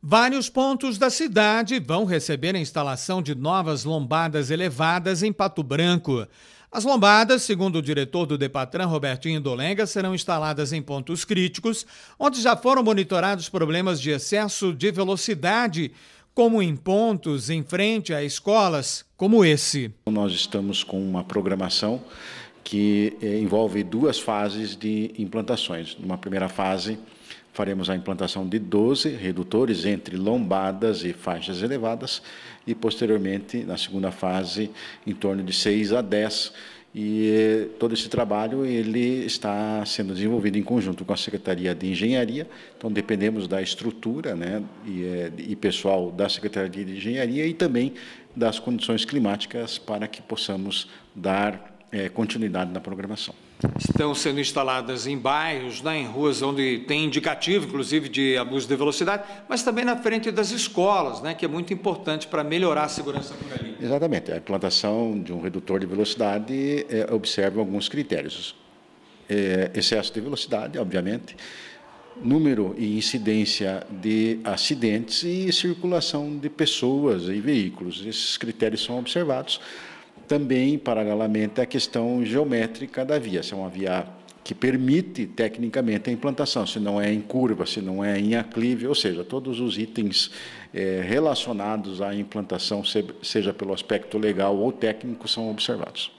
Vários pontos da cidade vão receber a instalação de novas lombadas elevadas em Pato Branco. As lombadas, segundo o diretor do Depatran, Robertinho Dolenga, serão instaladas em pontos críticos, onde já foram monitorados problemas de excesso de velocidade, como em pontos em frente a escolas como esse. Nós estamos com uma programação que eh, envolve duas fases de implantações. Numa primeira fase, faremos a implantação de 12 redutores entre lombadas e faixas elevadas e, posteriormente, na segunda fase, em torno de 6 a 10 e eh, todo esse trabalho ele está sendo desenvolvido em conjunto com a Secretaria de Engenharia. Então dependemos da estrutura, né, e, eh, e pessoal da Secretaria de Engenharia e também das condições climáticas para que possamos dar é, continuidade na programação. Estão sendo instaladas em bairros, né, em ruas onde tem indicativo, inclusive, de abuso de velocidade, mas também na frente das escolas, né, que é muito importante para melhorar a segurança por ali. Exatamente. A implantação de um redutor de velocidade é, observa alguns critérios. É, excesso de velocidade, obviamente, número e incidência de acidentes e circulação de pessoas e veículos. Esses critérios são observados também, paralelamente, a questão geométrica da via. Se é uma via que permite, tecnicamente, a implantação, se não é em curva, se não é em aclive, ou seja, todos os itens é, relacionados à implantação, seja pelo aspecto legal ou técnico, são observados.